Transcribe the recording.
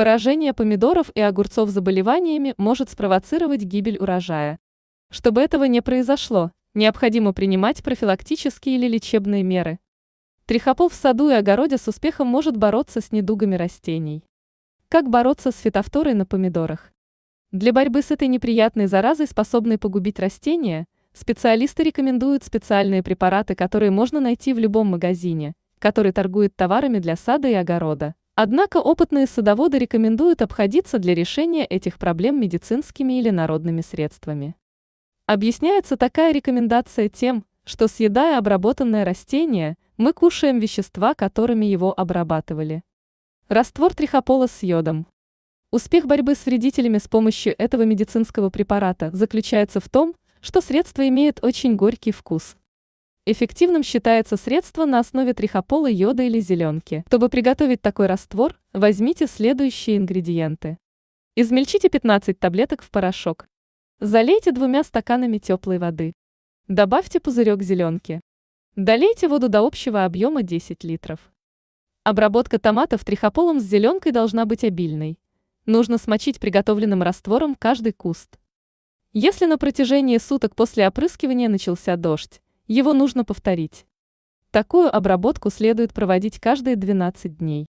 Поражение помидоров и огурцов заболеваниями может спровоцировать гибель урожая. Чтобы этого не произошло, необходимо принимать профилактические или лечебные меры. Трихопол в саду и огороде с успехом может бороться с недугами растений. Как бороться с фитофторой на помидорах? Для борьбы с этой неприятной заразой, способной погубить растения, специалисты рекомендуют специальные препараты, которые можно найти в любом магазине, который торгует товарами для сада и огорода. Однако опытные садоводы рекомендуют обходиться для решения этих проблем медицинскими или народными средствами. Объясняется такая рекомендация тем, что съедая обработанное растение, мы кушаем вещества, которыми его обрабатывали. Раствор трихопола с йодом. Успех борьбы с вредителями с помощью этого медицинского препарата заключается в том, что средство имеет очень горький вкус, Эффективным считается средство на основе трихопола йода или зеленки. Чтобы приготовить такой раствор, возьмите следующие ингредиенты. Измельчите 15 таблеток в порошок. Залейте двумя стаканами теплой воды. Добавьте пузырек зеленки. Долейте воду до общего объема 10 литров. Обработка томатов трихополом с зеленкой должна быть обильной. Нужно смочить приготовленным раствором каждый куст. Если на протяжении суток после опрыскивания начался дождь, его нужно повторить. Такую обработку следует проводить каждые 12 дней.